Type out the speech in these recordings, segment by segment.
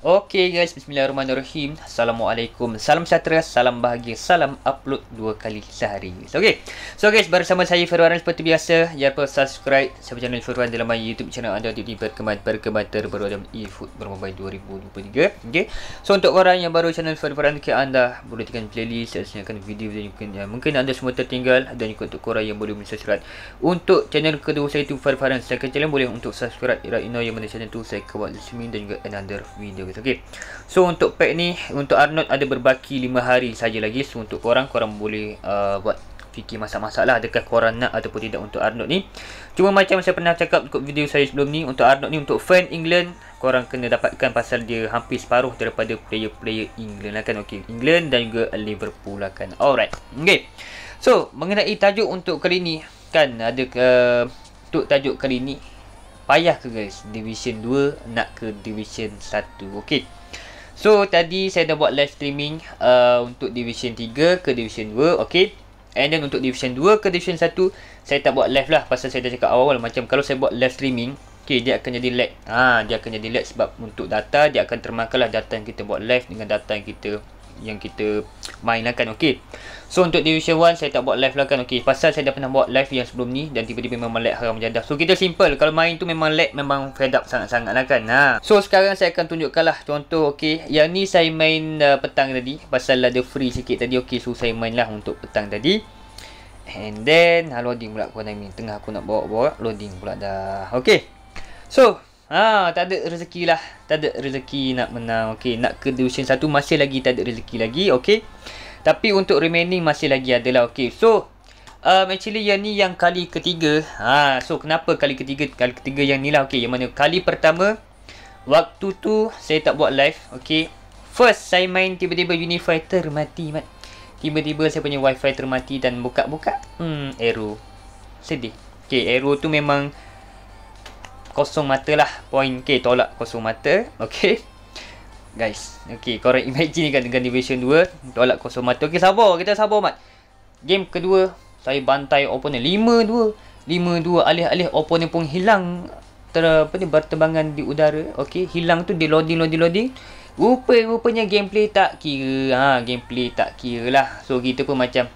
Okey guys, bismillahirrahmanirrahim. Assalamualaikum. Salam sejahtera, salam bahagia, salam upload dua kali sehari. So, Okey. So guys, bersama saya Ferwan seperti biasa. Jangan lupa subscribe sahabat channel Ferwan dalam YouTube channel anda di berkembang berkembang terbaru dalam e-food bermobile 2023. Okey. So untuk orang yang baru channel Ferwan ke anda, boleh tekan playlist dan silakan video dan mungkin yang mungkin anda semua tertinggal dan juga untuk korang yang belum mensubscribe. Untuk channel kedua saya tu Ferwan, saya kecil boleh untuk subscribe Ira Ino yang mana channel tu saya kawal Jasmine dan juga another video habis okey so untuk pack ni untuk arnold ada berbaki 5 hari saja lagi so untuk korang korang boleh uh, buat fikir masak-masak lah adakah korang nak ataupun tidak untuk arnold ni cuma macam saya pernah cakap untuk video saya sebelum ni untuk arnold ni untuk fan england korang kena dapatkan pasal dia hampir separuh daripada player-player england lah kan okey england dan juga liverpool lah kan alright okey so mengenai tajuk untuk kali ni kan ada uh, untuk tajuk kali ni payah ke guys Division 2 nak ke Division 1 Okay So tadi saya dah buat live streaming uh, Untuk Division 3 ke Division 2 Okay And then untuk Division 2 ke Division 1 Saya tak buat live lah Pasal saya dah cakap awal-awal Macam kalau saya buat live streaming Okay dia akan jadi lag ha, Dia akan jadi lag sebab untuk data Dia akan termakan lah data yang kita buat live Dengan data yang kita yang kita main lah kan okay. So untuk division 1 saya tak buat live lah kan okay. Pasal saya dah pernah buat live yang sebelum ni Dan tiba-tiba memang lag haram jadah So kita simple Kalau main tu memang lag memang fed up sangat-sangat lah kan nah. Ha. So sekarang saya akan tunjukkan lah Contoh okay. Yang ni saya main uh, petang tadi Pasal ada free sikit tadi okay. So saya main lah untuk petang tadi And then ah, Loading pula aku nak main Tengah aku nak bawa-bawa Loading pula dah Okay So Ha, tak ada rezeki lah. Tak ada rezeki nak menang. Okay, nak ke Division 1 masih lagi tak ada rezeki lagi. okay. Tapi untuk remaining masih lagi adalah. okay. so... Um, actually yang ni yang kali ketiga ha, So kenapa kali ketiga Kali ketiga yang ni lah okay, Yang mana kali pertama Waktu tu saya tak buat live okay. First saya main tiba-tiba Unifighter mati Tiba-tiba saya punya wifi termati Dan buka-buka hmm, error. Sedih okay, Arrow tu memang kosong mata lah Point K tolak kosong mata Okay Guys Okay korang imagine kan dengan division 2 Tolak kosong mata Okay sabar kita sabar mat Game kedua Saya bantai opponent 5-2 5-2 alih-alih opponent pun hilang ter, apa ni, Bertembangan di udara Okay hilang tu di loading loading loading Rupa-rupanya gameplay tak kira ha, Gameplay tak kira lah So kita pun macam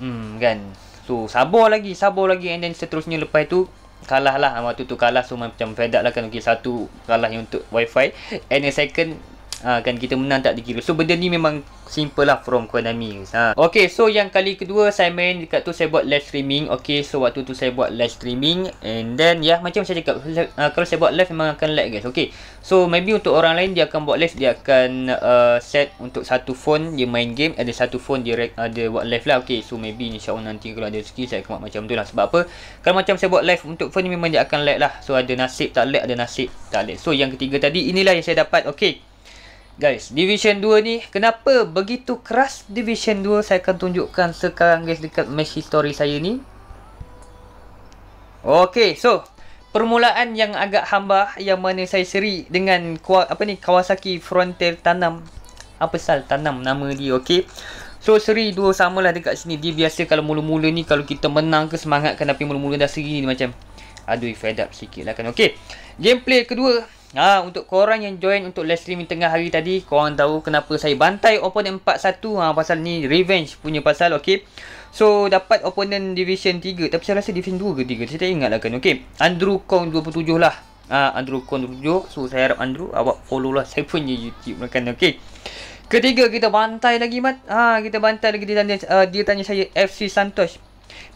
Hmm kan So sabar lagi sabar lagi And then seterusnya lepas tu kalah lah waktu tu kalah so macam fed up lah kan okay, satu kalah yang untuk wifi and the second ha, kan kita menang tak dikira so benda ni memang simple lah from Konami ha. ok so yang kali kedua saya main dekat tu saya buat live streaming ok so waktu tu saya buat live streaming and then ya yeah, macam saya cakap ah, kalau saya buat live memang akan lag guys ok so maybe untuk orang lain dia akan buat live dia akan uh, set untuk satu phone dia main game ada satu phone dia ada buat live lah ok so maybe insyaAllah nanti kalau ada rezeki saya akan buat macam tu lah sebab apa kalau macam saya buat live untuk phone ni memang dia akan lag lah so ada nasib tak lag ada nasib tak lag so yang ketiga tadi inilah yang saya dapat ok Guys, Division 2 ni kenapa begitu keras Division 2 saya akan tunjukkan sekarang guys dekat match history saya ni. Okey, so permulaan yang agak hamba yang mana saya seri dengan apa ni Kawasaki Frontier Tanam. Apa sal tanam nama dia okey. So seri dua samalah dekat sini. Dia biasa kalau mula-mula ni kalau kita menang ke semangat kan tapi mula-mula dah seri ni macam aduh fed up lah kan okey. Gameplay kedua Ha, untuk korang yang join untuk live streaming tengah hari tadi, korang tahu kenapa saya bantai opponent 4-1 ha, pasal ni revenge punya pasal, okay. So, dapat opponent division 3, tapi saya rasa division 2 ke 3, saya tak ingat lah kan, okey. Andrew Kong 27 lah. Ah, ha, Andrew Kong 27, so saya harap Andrew awak follow lah saya punya YouTube lah kan, okay. Ketiga, kita bantai lagi, Mat. Ha, kita bantai lagi, dia tanya, uh, dia tanya saya FC Santos.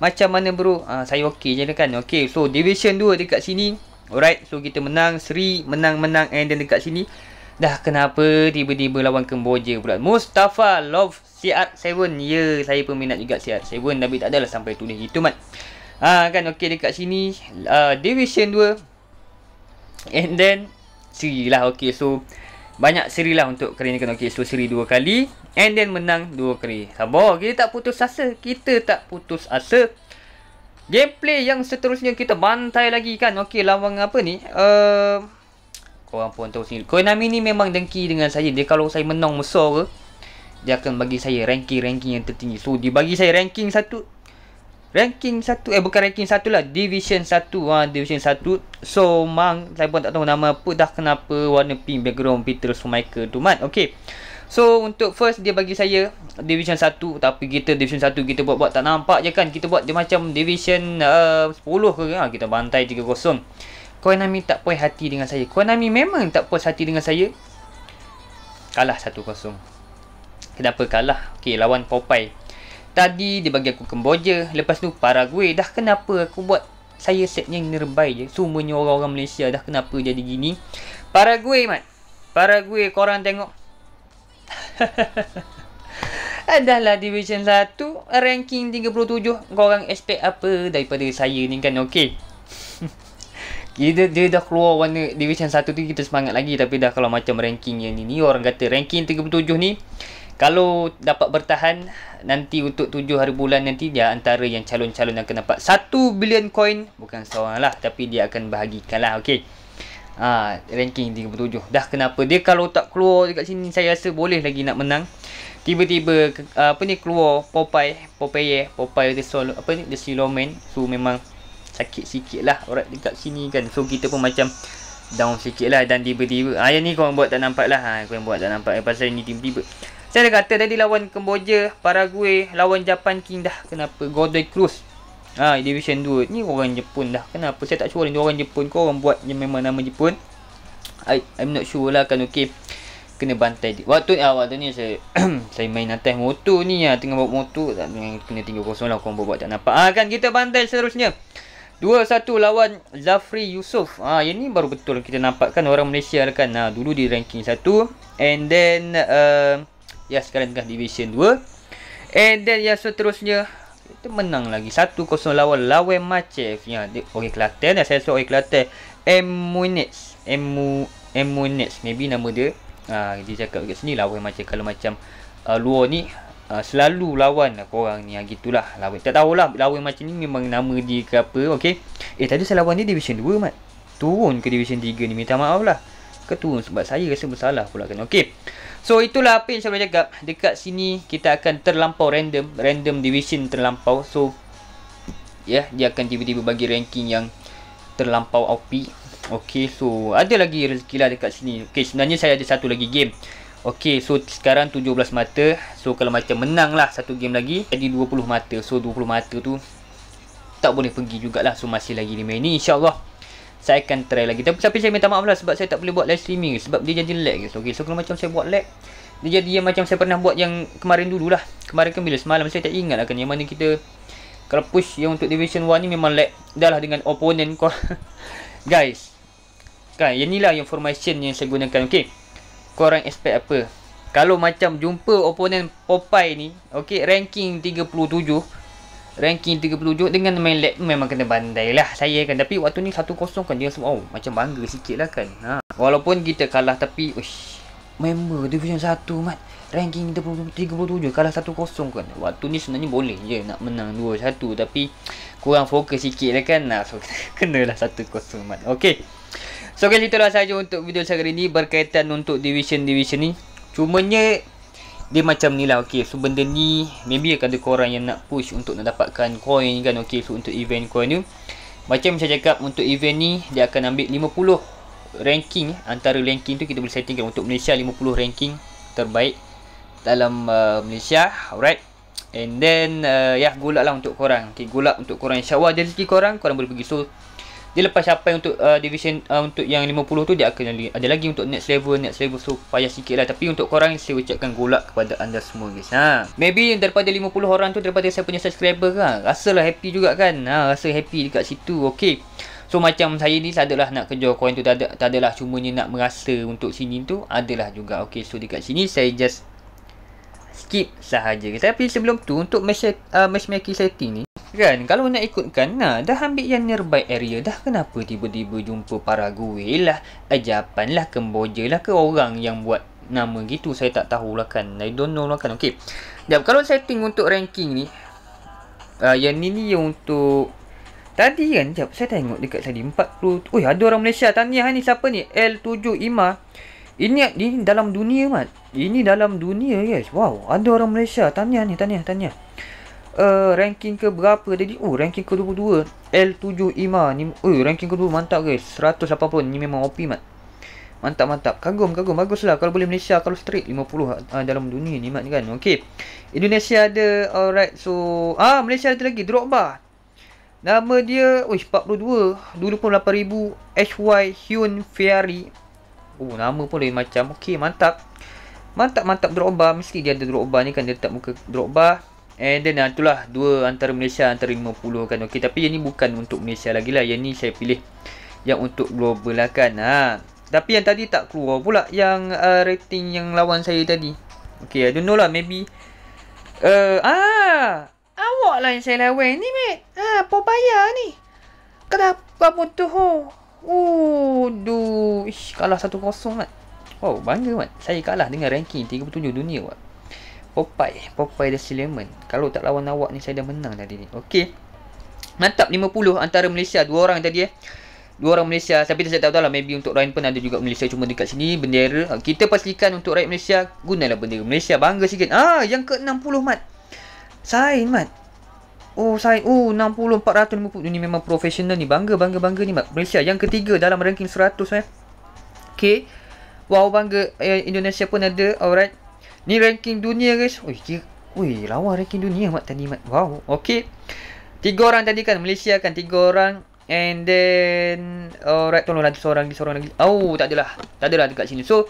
Macam mana bro? Ha, saya okay je lah kan, okay. So, division 2 dekat sini, Alright, so kita menang Seri, menang-menang And then dekat sini Dah kenapa tiba-tiba lawan Kemboja pula Mustafa Love CR7 Ya, yeah, saya pun minat juga CR7 Tapi tak adalah sampai tulis gitu man Ah ha, kan, okay dekat sini uh, Division 2 And then Seri lah, okay so Banyak seri lah untuk kerenya kan Okay, so seri 2 kali And then menang 2 kali. Sabar, kita tak putus asa Kita tak putus asa Gameplay yang seterusnya kita bantai lagi kan. Okey, lawan apa ni? Uh, korang pun tahu sendiri. Konami ni memang dengki dengan saya. Dia kalau saya menang besar ke, dia akan bagi saya ranking-ranking yang tertinggi. So, dia bagi saya ranking satu. Ranking satu. Eh, bukan ranking satu lah. Division satu. Ha, division satu. So, mang, saya pun tak tahu nama apa dah kenapa warna pink background Peter Schumacher tu, man. Okey. So untuk first dia bagi saya Division 1 Tapi kita Division 1 kita buat-buat tak nampak je kan Kita buat dia macam Division uh, 10 ke kan Kita bantai 3-0 Konami tak puas hati dengan saya Konami memang tak puas hati dengan saya Kalah 1-0 Kenapa kalah? Okay lawan Popeye Tadi dia bagi aku Kemboja Lepas tu Paraguay Dah kenapa aku buat Saya set yang nerbai je Semuanya orang-orang Malaysia Dah kenapa jadi gini Paraguay mat Paraguay korang tengok Adalah Division 1 Ranking 37 Korang expect apa Daripada saya ni kan Okay kita dia dah keluar warna division 1 tu kita semangat lagi tapi dah kalau macam ranking yang ni ni orang kata ranking 37 ni kalau dapat bertahan nanti untuk 7 hari bulan nanti dia antara yang calon-calon yang akan dapat 1 bilion coin bukan seorang lah tapi dia akan bahagikan lah okey ha, ranking 37 dah kenapa dia kalau tak keluar dekat sini saya rasa boleh lagi nak menang tiba-tiba ah, apa ni keluar Popeye Popeye Popeye the Solo apa ni the Silo Man so memang sakit sikit lah orang dekat sini kan so kita pun macam down sikit lah dan tiba-tiba ha, yang ni korang buat tak nampak lah ha, korang buat tak nampak eh, pasal ni tiba-tiba saya dah kata tadi lawan Kemboja Paraguay lawan Japan King dah kenapa Godoy Cruz Ha, Division 2 ni orang Jepun dah. Kenapa saya tak sure ni orang Jepun Kau orang buat je memang nama Jepun? I I'm not sure lah kan okey. Kena bantai dia. Waktu ni ah, awal ni saya saya main atas motor ni ya tengah bawa motor tak kena tinggal kosong lah kau buat tak nampak. Ah ha, kan kita bantai seterusnya. 2-1 lawan Zafri Yusof. Ah ha, yang ni baru betul kita nampak kan orang Malaysia lah kan. Ha, dulu di ranking 1 and then uh, ya sekarang tengah Division 2. And then yang seterusnya kita menang lagi 1-0 lawan Lawan Macef ya, dia, Orang Kelantan lah. Saya rasa orang Kelantan Emunets Emu Emunets Maybe nama dia ha, Dia cakap kat sini Lawan Macef Kalau macam uh, Luar ni uh, Selalu lawan lah Korang ni ha, Gitulah lawan. Tak tahulah Lawan macam ni Memang nama dia ke apa Okay Eh tadi saya lawan ni Division 2 mat Turun ke Division 3 ni Minta maaf lah Ke turun Sebab saya rasa bersalah pula kan Okay So itulah apa yang saya nak cakap Dekat sini kita akan terlampau random Random division terlampau So Ya yeah, dia akan tiba-tiba bagi ranking yang Terlampau OP Okay so ada lagi rezeki lah dekat sini Okay sebenarnya saya ada satu lagi game Okay so sekarang 17 mata So kalau macam menang lah satu game lagi Jadi 20 mata So 20 mata tu Tak boleh pergi jugalah So masih lagi 5 ini InsyaAllah saya akan try lagi tapi tapi saya minta maaf lah sebab saya tak boleh buat live streaming sebab dia jadi lag guys okey so kalau macam saya buat lag dia jadi dia macam saya pernah buat yang kemarin dulu lah kemarin kan bila semalam saya tak ingat akan lah yang mana kita kalau push yang untuk division 1 ni memang lag dah lah dengan opponent kau guys kan yang inilah information yang saya gunakan Okay, korang expect apa kalau macam jumpa opponent Popeye ni okay ranking 37 ranking 37 dengan main lap memang kena bandai lah saya kan tapi waktu ni 1-0 kan dia semua oh macam bangga sikit lah kan ha. walaupun kita kalah tapi wish member division 1 mat ranking 37 kalah 1-0 kan waktu ni sebenarnya boleh je nak menang 2-1 tapi kurang fokus sikit lah kan nah, so kena lah 1-0 mat ok so guys itulah sahaja untuk video saya hari ni berkaitan untuk division-division ni cumanya dia macam ni lah okay so benda ni maybe akan ada korang yang nak push untuk nak dapatkan coin kan okay so untuk event coin ni macam saya cakap untuk event ni dia akan ambil 50 ranking antara ranking tu kita boleh settingkan untuk Malaysia 50 ranking terbaik dalam uh, Malaysia alright and then uh, ya gulak lah untuk korang okay gulak untuk korang insyaAllah ada rezeki korang korang boleh pergi so dia lepas capai untuk uh, division uh, untuk yang 50 tu dia akan ada, ada lagi untuk next level next level so payah sikit lah tapi untuk korang saya ucapkan gulak kepada anda semua guys ha. maybe daripada 50 orang tu daripada saya punya subscriber kan ha, rasa lah happy juga kan ha, rasa happy dekat situ ok So macam saya ni tak adalah nak kejar coin tu tak ada tak adalah cumanya nak merasa untuk sini tu adalah juga. Okey so dekat sini saya just skip sahaja. Tapi sebelum tu untuk mesh, uh, meshmaking setting ni kan kalau nak ikutkan nah dah ambil yang nearby area dah kenapa tiba-tiba jumpa Paraguay lah, Japan lah, Kemboja lah ke orang yang buat nama gitu saya tak tahulah kan. I don't know lah kan. Okey. Jap kalau setting untuk ranking ni uh, yang ni ni untuk tadi kan jap saya tengok dekat tadi 40. Oi ada orang Malaysia tanya ni siapa ni L7 Ima. Ini ini dalam dunia mat. Ini dalam dunia guys. Wow, ada orang Malaysia. Tanya ni, tanya, tanya. Uh, eh, ranking ke berapa tadi? Oh, ranking ke-22. L7 Ima ni. Oh, ranking ke-2 mantap guys. apa pun, ni memang OP mat. Mantap, mantap. Kagum, kagum. Baguslah kalau boleh Malaysia kalau straight 50 uh, ah, ah, dalam dunia ni mat kan. Okey. Indonesia ada alright. So, ah Malaysia ada lagi Drop Drogba. Nama dia, wih 42. Dulu pun 8000 HY Hyun Fiery. Uh, nama pun lebih macam. Okey, mantap. Mantap-mantap Drogba. Mesti dia ada Drogba ni kan. Dia letak muka Drogba. And then, uh, itulah. Dua antara Malaysia, antara 50 kan. Okey, tapi yang ni bukan untuk Malaysia lagi lah. Yang ni saya pilih yang untuk global lah kan. Ha. Tapi yang tadi tak keluar pula. Yang uh, rating yang lawan saya tadi. Okey, I don't know lah. Maybe. Uh, ah Awak lah yang saya lawan ni, mate. Ah, Pobaya ni. Kenapa pun Uduh, ish, kalah 1-0 mat. Wow, oh, bangga mat. Saya kalah dengan ranking 37 dunia mat. Popeye, Popeye the Sleeman. Kalau tak lawan awak ni, saya dah menang tadi ni. Okey. Mantap 50 antara Malaysia. Dua orang tadi eh. Dua orang Malaysia. Tapi saya tak tahu lah. Maybe untuk Ryan pun ada juga Malaysia. Cuma dekat sini, bendera. Ah, kita pastikan untuk rakyat Malaysia, gunalah bendera Malaysia. Bangga sikit. Ah, yang ke 60 mat. Sain mat. Oh saya oh 60 450 ini memang profesional ni bangga bangga bangga ni Malaysia yang ketiga dalam ranking 100 eh. okay, Wow bangga eh, Indonesia pun ada. Alright. Ni ranking dunia guys. Oi dia Wih, lawa ranking dunia mat tadi mat. Wow, okay, Tiga orang tadi kan Malaysia kan tiga orang and then alright tolong lagi seorang lagi seorang lagi. Oh, takde lah Tak adalah dekat sini. So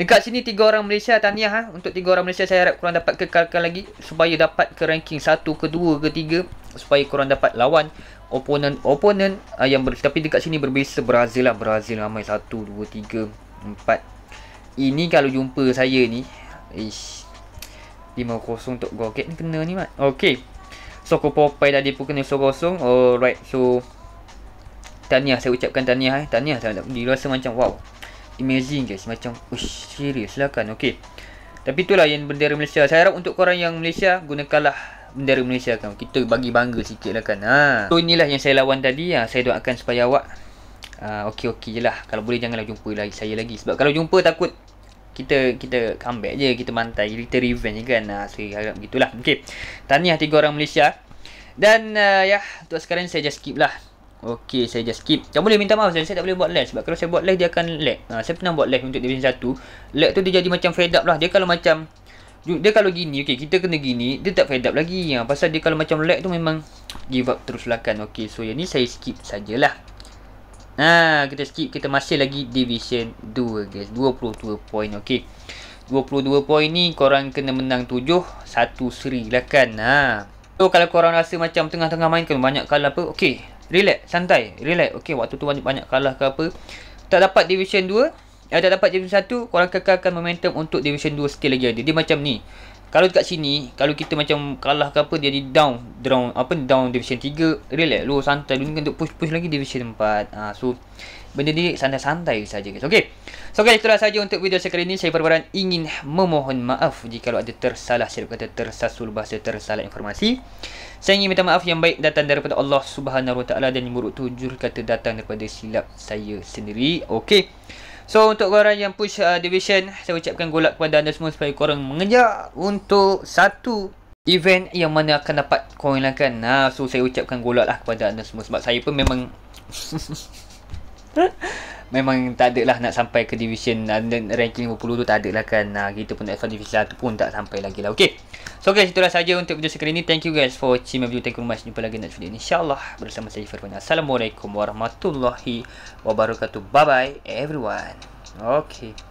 Dekat sini tiga orang Malaysia tahniah ha untuk tiga orang Malaysia saya harap korang dapat kekalkan lagi supaya dapat ke ranking 1, kedua, ketiga supaya korang dapat lawan opponent-opponent uh, ah, yang ber, tapi dekat sini berbeza Brazil lah Brazil ramai 1 2 3 4. Ini kalau jumpa saya ni ish 5-0 untuk Goget ni kena ni mat. okay So Kopopai tadi pun kena 0-0. Alright. So tahniah saya ucapkan tahniah eh. Tahniah saya dia rasa macam wow amazing guys Macam Ush Serius lah kan Okay Tapi itulah yang bendera Malaysia Saya harap untuk korang yang Malaysia Gunakanlah bendera Malaysia kan Kita bagi bangga sikit lah kan ha. So inilah yang saya lawan tadi ha. Saya doakan supaya awak ha, Okay-okay je lah Kalau boleh janganlah jumpa lagi saya lagi Sebab kalau jumpa takut kita kita comeback je kita mantai kita revenge kan ha, so harap gitulah okey tahniah tiga orang Malaysia dan uh, ya untuk sekarang saya just skip lah Okey, saya just skip Tak boleh minta maaf Saya tak boleh buat live Sebab kalau saya buat live Dia akan lag ha, Saya pernah buat live Untuk division 1 Lag tu dia jadi macam fed up lah Dia kalau macam Dia kalau gini Ok, kita kena gini Dia tak fed up lagi ha, Pasal dia kalau macam lag tu Memang give up terus lah kan Okey, so yang ni saya skip sajalah Haa, kita skip Kita masih lagi division 2 guys 22 point Ok 22 point ni Korang kena menang 7 1 seri lah kan Haa So kalau korang rasa macam tengah-tengah main kan banyak kalah apa Okay Relax, santai, relax. Okey, waktu tu banyak, banyak kalah ke apa. Tak dapat division 2, eh, tak dapat division 1, korang kekalkan momentum untuk division 2 sikit lagi ada. Dia macam ni. Kalau dekat sini, kalau kita macam kalah ke apa, dia di down, down, apa, down division 3. Relax, lu santai. Lu ni untuk push-push lagi division 4. Ha, so, benda ni santai-santai saja guys. Okey. So guys, itulah saja untuk video sekali ini. Saya berbaran ingin memohon maaf jika ada tersalah, saya kata tersasul bahasa, tersalah informasi. Saya ingin minta maaf yang baik datang daripada Allah Subhanahu Wa dan yang buruk tujuh kata datang daripada silap saya sendiri. Okey. So untuk korang yang push uh, division, saya ucapkan golak kepada anda semua supaya korang mengejar untuk satu event yang mana akan dapat coin lah kan. Ha, so saya ucapkan golak lah kepada anda semua sebab saya pun memang memang tak ada lah nak sampai ke division ah, dan ranking 50 tu tak ada lah kan uh, kita pun tak sampai division pun tak sampai lagi lah okey so guys itulah saja untuk video sekarang ini thank you guys for watching my video thank you much jumpa lagi next video insyaallah bersama saya Firman Assalamualaikum warahmatullahi wabarakatuh bye bye everyone okey